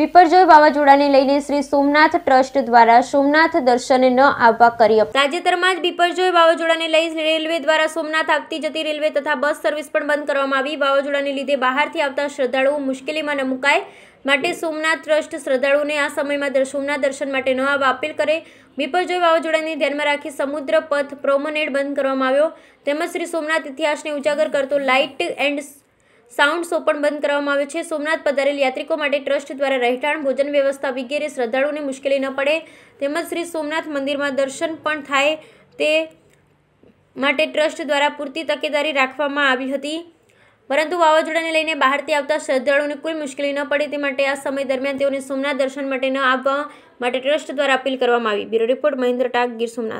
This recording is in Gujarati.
વિપરજોય વાવાઝોડાને લઈને શ્રી સોમનાથ ટ્રસ્ટ દ્વારા સોમનાથ દર્શન ન આવવા કરી તાજેતરમાં જ બિપરજોય વાવાઝોડાને લઈ રેલવે દ્વારા સોમનાથ આવતી જતી રેલવે તથા બસ સર્વિસ પણ બંધ કરવામાં આવી વાવાઝોડાને લીધે બહારથી આવતા શ્રદ્ધાળુઓ મુશ્કેલીમાં ન મુકાય માટે સોમનાથ ટ્રસ્ટ શ્રદ્ધાળુઓને આ સમયમાં સોમનાથ દર્શન માટે ન આવવા અપીલ કરે વિપરજોય વાવાઝોડાને ધ્યાનમાં રાખી સમુદ્ર પથ પ્રોમોનેડ બંધ કરવામાં આવ્યો તેમજ શ્રી સોમનાથ ઇતિહાસને ઉજાગર કરતો લાઇટ એન્ડ સાઉન્ડ શો પણ બંધ કરવામાં આવ્યો છે સોમનાથ પધારેલ યાત્રિકો માટે ટ્રસ્ટ દ્વારા રહેઠાણ ભોજન વ્યવસ્થા વગેરે શ્રદ્ધાળુઓને મુશ્કેલી ન પડે તેમજ શ્રી સોમનાથ મંદિરમાં દર્શન પણ થાય તે માટે ટ્રસ્ટ દ્વારા પૂરતી તકેદારી રાખવામાં આવી હતી પરંતુ વાવાઝોડાને લઈને બહારથી આવતા શ્રદ્ધાળુઓને કોઈ મુશ્કેલી ન પડે તે માટે આ સમય દરમિયાન તેઓને સોમનાથ દર્શન માટે ન આવવા માટે ટ્રસ્ટ દ્વારા અપીલ કરવામાં આવી બ્યુરો રિપોર્ટ મહેન્દ્ર ટાક ગીર સોમનાથ